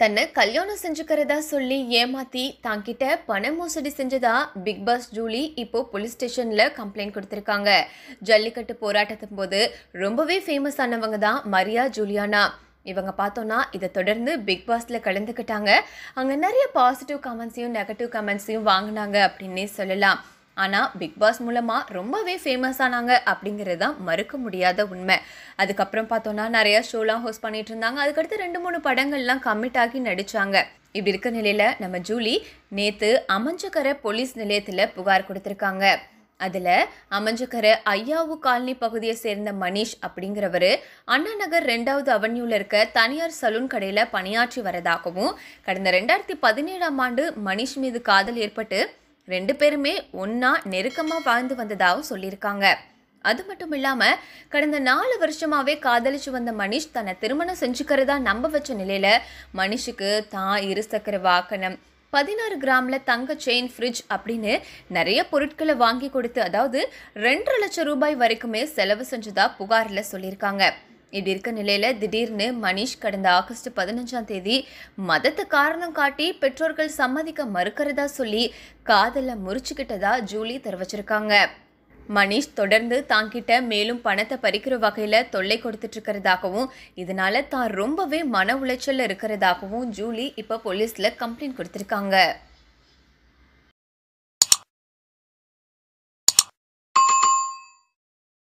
தன்னை கல்யாணம் செஞ்சுக்கிறதா சொல்லி ஏமாத்தி தாங்கிட்ட பண மோசடி செஞ்சதா பிக் பாஸ் ஜூலி இப்போ போலீஸ் ஸ்டேஷன்ல கம்ப்ளைண்ட் கொடுத்துருக்காங்க ஜல்லிக்கட்டு போராட்டத்தின் போது ரொம்பவே ஃபேமஸ் ஆனவங்க தான் மரியா ஜூலியானா இவங்க பார்த்தோன்னா இதை தொடர்ந்து பிக் பாஸில் கலந்துக்கிட்டாங்க அங்கே நிறைய பாசிட்டிவ் கமெண்ட்ஸையும் நெகட்டிவ் கமெண்ட்ஸையும் வாங்கினாங்க அப்படின்னே சொல்லலாம் ஆனால் பிக்பாஸ் மூலமாக ரொம்பவே ஃபேமஸ் ஆனாங்க அப்படிங்கிறது தான் மறுக்க முடியாத உண்மை அதுக்கப்புறம் பார்த்தோன்னா நிறையா ஷோலாம் ஹோஸ்ட் பண்ணிட்டு இருந்தாங்க அதுக்கடுத்து ரெண்டு மூணு படங்கள்லாம் கம்மிட் ஆகி நடித்தாங்க இப்படி இருக்க நிலையில் நம்ம ஜூலி நேற்று அமைஞ்சக்கரை போலீஸ் நிலையத்தில் புகார் கொடுத்துருக்காங்க அதில் அமைஞ்சக்கரை ஐயாவு காலனி பகுதியை சேர்ந்த மணிஷ் அப்படிங்கிறவர் அண்ணா நகர் ரெண்டாவது அவென்யூவில் இருக்க தனியார் சலூன் கடையில் பணியாற்றி வரதாகவும் கடந்த ரெண்டாயிரத்தி பதினேழாம் ஆண்டு மணிஷ் மீது காதல் ஏற்பட்டு ரெண்டு பேருமே ஒன்றா நெருக்கமாக வாழ்ந்து வந்ததாகவும் சொல்லியிருக்காங்க அது மட்டும் இல்லாமல் கடந்த நாலு வருஷமாகவே காதலிச்சு வந்த மனிஷ் தன்னை திருமணம் செஞ்சுக்கிறதா நம்ப வச்ச நிலையில் மனிஷுக்கு தான் இருசக்கர வாகனம் பதினாறு கிராமில் தங்க செயின் ஃப்ரிட்ஜ் அப்படின்னு நிறைய பொருட்களை வாங்கி கொடுத்து அதாவது ரெண்டரை லட்சம் ரூபாய் வரைக்குமே செலவு செஞ்சதா புகாரில் சொல்லியிருக்காங்க இப்படி இருக்க நிலையில் திடீர்னு மணிஷ் கடந்த ஆகஸ்ட் பதினஞ்சாம் தேதி மதத்தை காரணம் காட்டி பெற்றோர்கள் சம்மதிக்க மறுக்கிறதா சொல்லி காதலை முறிச்சுக்கிட்டதா ஜூலி தெரிவிச்சிருக்காங்க மணிஷ் தொடர்ந்து தாங்கிட்ட மேலும் பணத்தை பறிக்கிற வகையில் தொல்லை கொடுத்துட்டு இருக்கிறதாகவும் இதனால தான் ரொம்பவே மன உளைச்சலில் இருக்கிறதாகவும் ஜூலி இப்போ போலீஸில் கம்ப்ளைண்ட் கொடுத்துருக்காங்க